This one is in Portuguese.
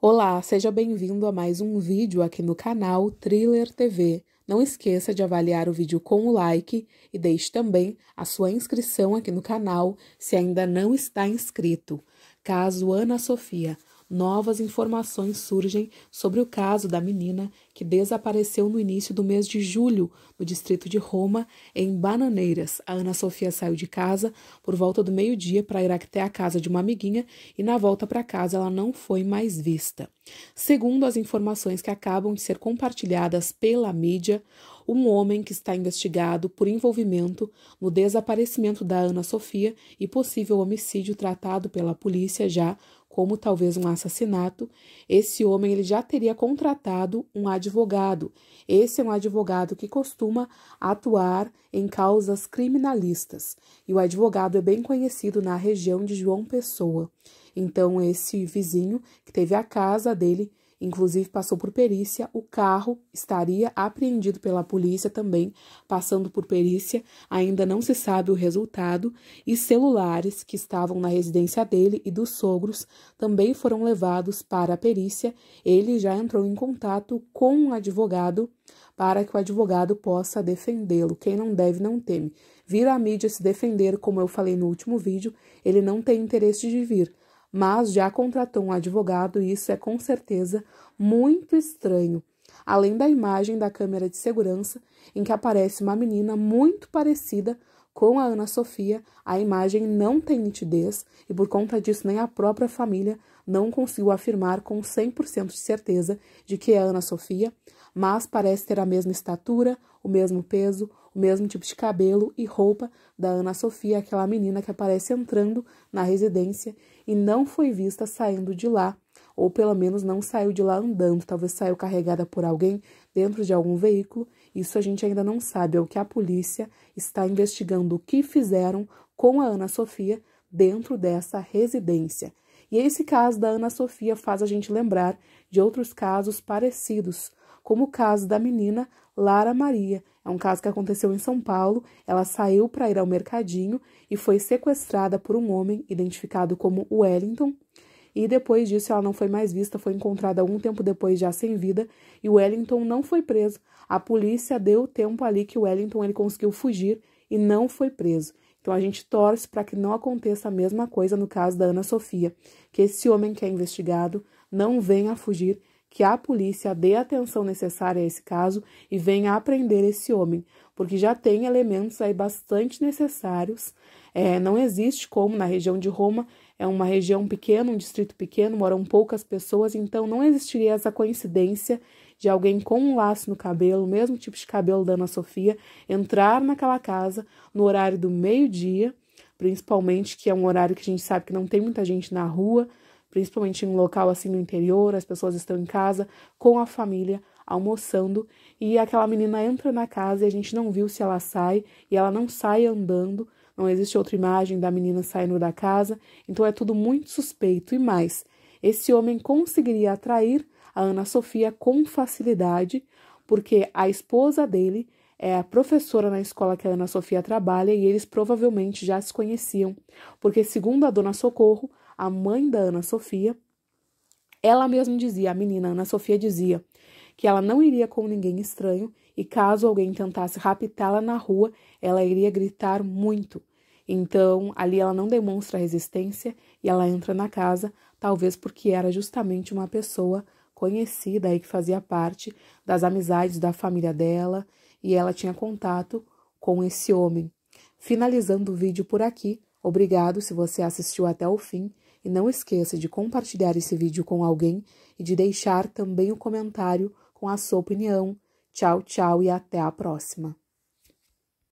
Olá, seja bem-vindo a mais um vídeo aqui no canal Thriller TV. Não esqueça de avaliar o vídeo com o like e deixe também a sua inscrição aqui no canal se ainda não está inscrito. Caso Ana Sofia novas informações surgem sobre o caso da menina que desapareceu no início do mês de julho, no distrito de Roma, em Bananeiras. A Ana Sofia saiu de casa por volta do meio-dia para ir até a casa de uma amiguinha e, na volta para casa, ela não foi mais vista. Segundo as informações que acabam de ser compartilhadas pela mídia, um homem que está investigado por envolvimento no desaparecimento da Ana Sofia e possível homicídio tratado pela polícia já como talvez um assassinato, esse homem ele já teria contratado um advogado. Esse é um advogado que costuma atuar em causas criminalistas, e o advogado é bem conhecido na região de João Pessoa. Então esse vizinho que teve a casa dele Inclusive, passou por perícia. O carro estaria apreendido pela polícia também, passando por perícia. Ainda não se sabe o resultado. E celulares que estavam na residência dele e dos sogros também foram levados para a perícia. Ele já entrou em contato com um advogado para que o advogado possa defendê-lo. Quem não deve, não teme. Vir à mídia se defender, como eu falei no último vídeo, ele não tem interesse de vir mas já contratou um advogado e isso é com certeza muito estranho. Além da imagem da câmera de segurança, em que aparece uma menina muito parecida com a Ana Sofia, a imagem não tem nitidez e por conta disso nem a própria família não conseguiu afirmar com 100% de certeza de que é Ana Sofia, mas parece ter a mesma estatura, o mesmo peso, mesmo tipo de cabelo e roupa da Ana Sofia, aquela menina que aparece entrando na residência e não foi vista saindo de lá, ou pelo menos não saiu de lá andando, talvez saiu carregada por alguém dentro de algum veículo. Isso a gente ainda não sabe, é o que a polícia está investigando o que fizeram com a Ana Sofia dentro dessa residência. E esse caso da Ana Sofia faz a gente lembrar de outros casos parecidos como o caso da menina Lara Maria. É um caso que aconteceu em São Paulo. Ela saiu para ir ao mercadinho e foi sequestrada por um homem identificado como Wellington. E depois disso, ela não foi mais vista, foi encontrada algum tempo depois já sem vida, e Wellington não foi preso. A polícia deu tempo ali que Wellington ele conseguiu fugir e não foi preso. Então a gente torce para que não aconteça a mesma coisa no caso da Ana Sofia, que esse homem que é investigado não venha a fugir que a polícia dê a atenção necessária a esse caso e venha apreender esse homem, porque já tem elementos aí bastante necessários. É, não existe como na região de Roma, é uma região pequena, um distrito pequeno, moram poucas pessoas, então não existiria essa coincidência de alguém com um laço no cabelo, o mesmo tipo de cabelo da Ana Sofia, entrar naquela casa no horário do meio-dia, principalmente, que é um horário que a gente sabe que não tem muita gente na rua, principalmente em um local assim no interior, as pessoas estão em casa com a família almoçando e aquela menina entra na casa e a gente não viu se ela sai e ela não sai andando, não existe outra imagem da menina saindo da casa, então é tudo muito suspeito e mais. Esse homem conseguiria atrair a Ana Sofia com facilidade, porque a esposa dele é a professora na escola que a Ana Sofia trabalha e eles provavelmente já se conheciam, porque, segundo a dona Socorro, a mãe da Ana Sofia, ela mesma dizia, a menina Ana Sofia dizia, que ela não iria com ninguém estranho e caso alguém tentasse raptá-la na rua, ela iria gritar muito. Então, ali ela não demonstra resistência e ela entra na casa, talvez porque era justamente uma pessoa conhecida e que fazia parte das amizades da família dela e ela tinha contato com esse homem. Finalizando o vídeo por aqui, obrigado se você assistiu até o fim e não esqueça de compartilhar esse vídeo com alguém e de deixar também o um comentário com a sua opinião. Tchau, tchau e até a próxima!